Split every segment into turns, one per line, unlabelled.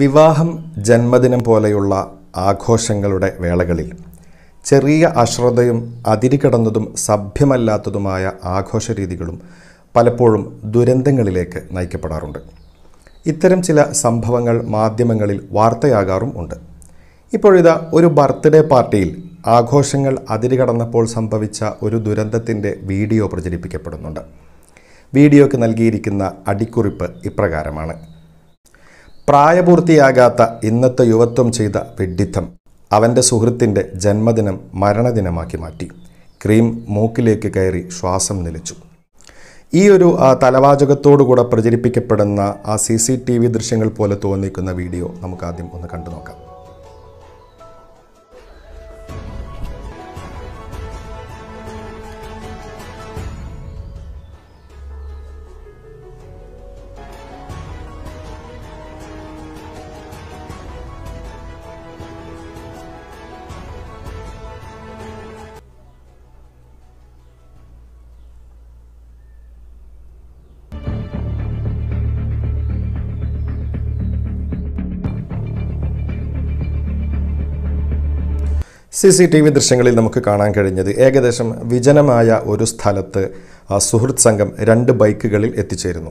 വിവാഹം ജന്മദിനം പോലെയുള്ള ആഘോഷങ്ങളുടെ വേളകളിൽ ചെറിയ അശ്രദ്ധയും അതിരുകടന്നതും സഭ്യമല്ലാത്തതുമായ ആഘോഷ രീതികളും പലപ്പോഴും ദുരന്തങ്ങളിലേക്ക് നയിക്കപ്പെടാറുണ്ട് ഇത്തരം ചില സംഭവങ്ങൾ മാധ്യമങ്ങളിൽ വാർത്തയാകാറും ഉണ്ട് ഇപ്പോഴിതാ ഒരു ബർത്ത്ഡേ പാർട്ടിയിൽ ആഘോഷങ്ങൾ അതിരുകടന്നപ്പോൾ സംഭവിച്ച ഒരു ദുരന്തത്തിൻ്റെ വീഡിയോ പ്രചരിപ്പിക്കപ്പെടുന്നുണ്ട് വീഡിയോയ്ക്ക് നൽകിയിരിക്കുന്ന അടിക്കുറിപ്പ് ഇപ്രകാരമാണ് പ്രായപൂർത്തിയാകാത്ത ഇന്നത്തെ യുവത്വം ചെയ്ത വെഡിത്തം അവൻ്റെ സുഹൃത്തിൻ്റെ ജന്മദിനം മരണദിനമാക്കി മാറ്റി ക്രീം മൂക്കിലേക്ക് കയറി ശ്വാസം നിലച്ചു ഈ ഒരു തലവാചകത്തോടുകൂടെ പ്രചരിപ്പിക്കപ്പെടുന്ന ആ സി സി ടി വി ദൃശ്യങ്ങൾ പോലെ തോന്നിക്കുന്ന വീഡിയോ നമുക്കാദ്യം ഒന്ന് കണ്ടു നോക്കാം സി സി ടി വി ദൃശ്യങ്ങളിൽ നമുക്ക് കാണാൻ കഴിഞ്ഞത് ഏകദേശം വിജനമായ ഒരു സ്ഥലത്ത് സുഹൃത്ത് സംഘം രണ്ട് ബൈക്കുകളിൽ എത്തിച്ചേരുന്നു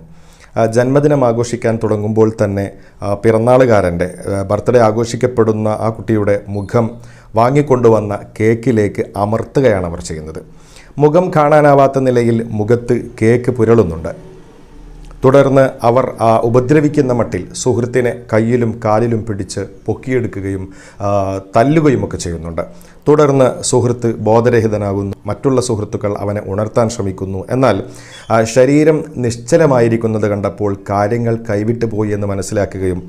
ജന്മദിനം ആഘോഷിക്കാൻ തുടങ്ങുമ്പോൾ തന്നെ പിറന്നാളുകാരൻ്റെ ബർത്ത്ഡേ ആഘോഷിക്കപ്പെടുന്ന ആ കുട്ടിയുടെ മുഖം വാങ്ങിക്കൊണ്ടുവന്ന കേക്കിലേക്ക് അമർത്തുകയാണ് അവർ ചെയ്യുന്നത് മുഖം കാണാനാവാത്ത നിലയിൽ മുഖത്ത് കേക്ക് പുരളുന്നുണ്ട് തുടർന്ന് അവർ ആ ഉപദ്രവിക്കുന്ന മട്ടിൽ സുഹൃത്തിനെ കയ്യിലും കാലിലും പിടിച്ച് പൊക്കിയെടുക്കുകയും തല്ലുകയുമൊക്കെ ചെയ്യുന്നുണ്ട് തുടർന്ന് സുഹൃത്ത് ബോധരഹിതനാകുന്നു മറ്റുള്ള സുഹൃത്തുക്കൾ അവനെ ഉണർത്താൻ ശ്രമിക്കുന്നു എന്നാൽ ശരീരം നിശ്ചലമായിരിക്കുന്നത് കണ്ടപ്പോൾ കാര്യങ്ങൾ കൈവിട്ടു പോയി എന്ന് മനസ്സിലാക്കുകയും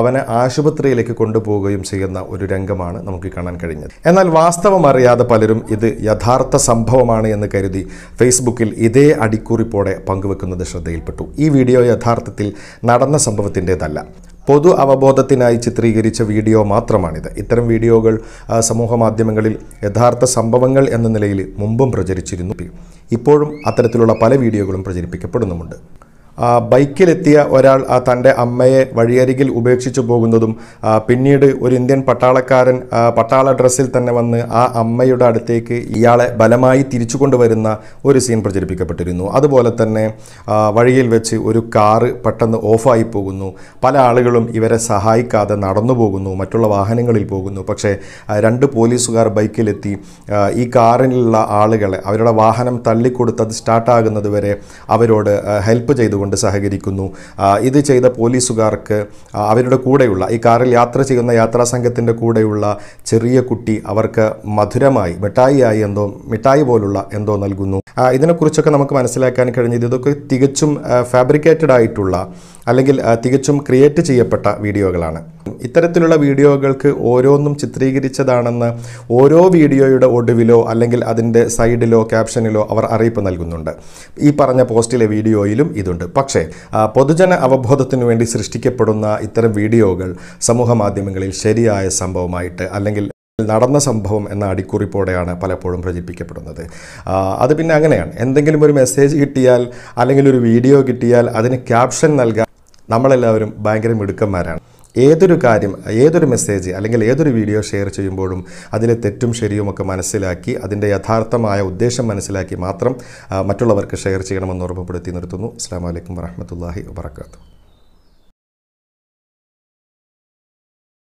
അവനെ ആശുപത്രിയിലേക്ക് കൊണ്ടുപോവുകയും ചെയ്യുന്ന ഒരു രംഗമാണ് നമുക്ക് കാണാൻ കഴിഞ്ഞത് എന്നാൽ വാസ്തവം അറിയാതെ പലരും ഇത് യഥാർത്ഥ സംഭവമാണ് എന്ന് കരുതി ഫേസ്ബുക്കിൽ ഇതേ അടിക്കുറിപ്പോടെ പങ്കുവെക്കുന്നത് ശ്രദ്ധയിൽപ്പെട്ടു ഈ വീഡിയോ യഥാർത്ഥത്തിൽ നടന്ന സംഭവത്തിൻ്റെതല്ല പൊതു അവബോധത്തിനായി ചിത്രീകരിച്ച വീഡിയോ മാത്രമാണിത് ഇത്തരം വീഡിയോകൾ സമൂഹ മാധ്യമങ്ങളിൽ യഥാർത്ഥ സംഭവങ്ങൾ എന്ന നിലയിൽ മുമ്പും പ്രചരിച്ചിരുന്നു ഇപ്പോഴും അത്തരത്തിലുള്ള പല വീഡിയോകളും പ്രചരിപ്പിക്കപ്പെടുന്നുമുണ്ട് ബൈക്കിലെത്തിയ ഒരാൾ തൻ്റെ അമ്മയെ വഴിയരികിൽ ഉപേക്ഷിച്ചു പോകുന്നതും പിന്നീട് ഒരു ഇന്ത്യൻ പട്ടാളക്കാരൻ പട്ടാള ഡ്രസ്സിൽ തന്നെ വന്ന് ആ അമ്മയുടെ അടുത്തേക്ക് ഇയാളെ ബലമായി തിരിച്ചു കൊണ്ടുവരുന്ന ഒരു സീൻ പ്രചരിപ്പിക്കപ്പെട്ടിരുന്നു അതുപോലെ തന്നെ വഴിയിൽ വെച്ച് ഒരു കാറ് പെട്ടെന്ന് ഓഫായി പോകുന്നു പല ആളുകളും ഇവരെ സഹായിക്കാതെ നടന്നു പോകുന്നു മറ്റുള്ള വാഹനങ്ങളിൽ പോകുന്നു പക്ഷേ രണ്ട് പോലീസുകാർ ബൈക്കിലെത്തി ഈ കാറിലുള്ള ആളുകളെ അവരുടെ വാഹനം തള്ളിക്കൊടുത്ത് അത് സ്റ്റാർട്ടാകുന്നത് വരെ അവരോട് ഹെൽപ്പ് ചെയ്തു കൊണ്ട് സഹകരിക്കുന്നു ഇത് ചെയ്ത പോലീസുകാർക്ക് അവരുടെ കൂടെയുള്ള ഈ കാറിൽ യാത്ര ചെയ്യുന്ന യാത്രാ സംഘത്തിൻ്റെ കൂടെയുള്ള ചെറിയ കുട്ടി അവർക്ക് മധുരമായി മിഠായിയായി എന്തോ മിഠായി പോലുള്ള എന്തോ നൽകുന്നു ഇതിനെക്കുറിച്ചൊക്കെ നമുക്ക് മനസ്സിലാക്കാൻ കഴിഞ്ഞത് ഇതൊക്കെ തികച്ചും ഫാബ്രിക്കേറ്റഡ് ആയിട്ടുള്ള അല്ലെങ്കിൽ തികച്ചും ക്രിയേറ്റ് ചെയ്യപ്പെട്ട വീഡിയോകളാണ് ഇത്തരത്തിലുള്ള വീഡിയോകൾക്ക് ഓരോന്നും ചിത്രീകരിച്ചതാണെന്ന് ഓരോ വീഡിയോയുടെ ഒടുവിലോ അല്ലെങ്കിൽ അതിൻ്റെ സൈഡിലോ ക്യാപ്ഷനിലോ അവർ അറിയിപ്പ് നൽകുന്നുണ്ട് ഈ പറഞ്ഞ പോസ്റ്റിലെ വീഡിയോയിലും ഇതുണ്ട് പക്ഷേ പൊതുജന അവബോധത്തിനു വേണ്ടി സൃഷ്ടിക്കപ്പെടുന്ന ഇത്തരം വീഡിയോകൾ സമൂഹ മാധ്യമങ്ങളിൽ ശരിയായ സംഭവമായിട്ട് അല്ലെങ്കിൽ നടന്ന സംഭവം എന്ന അടിക്കുറിപ്പോടെയാണ് പലപ്പോഴും പ്രചരിപ്പിക്കപ്പെടുന്നത് അത് പിന്നെ അങ്ങനെയാണ് എന്തെങ്കിലും ഒരു മെസ്സേജ് കിട്ടിയാൽ അല്ലെങ്കിൽ ഒരു വീഡിയോ കിട്ടിയാൽ അതിന് ക്യാപ്ഷൻ നൽകാൻ നമ്മളെല്ലാവരും ഭയങ്കര മിടുക്കന്മാരാണ് ഏതൊരു കാര്യം ഏതൊരു മെസ്സേജ് അല്ലെങ്കിൽ ഏതൊരു വീഡിയോ ഷെയർ ചെയ്യുമ്പോഴും അതിലെ തെറ്റും ശരിയും ഒക്കെ മനസ്സിലാക്കി അതിൻ്റെ യഥാർത്ഥമായ ഉദ്ദേശം മനസ്സിലാക്കി മാത്രം മറ്റുള്ളവർക്ക് ഷെയർ ചെയ്യണമെന്ന് ഓർമ്മപ്പെടുത്തി നിർത്തുന്നു അസ്സാം വലൈക്കും വരഹമത്തല്ലാഹി വാത്തു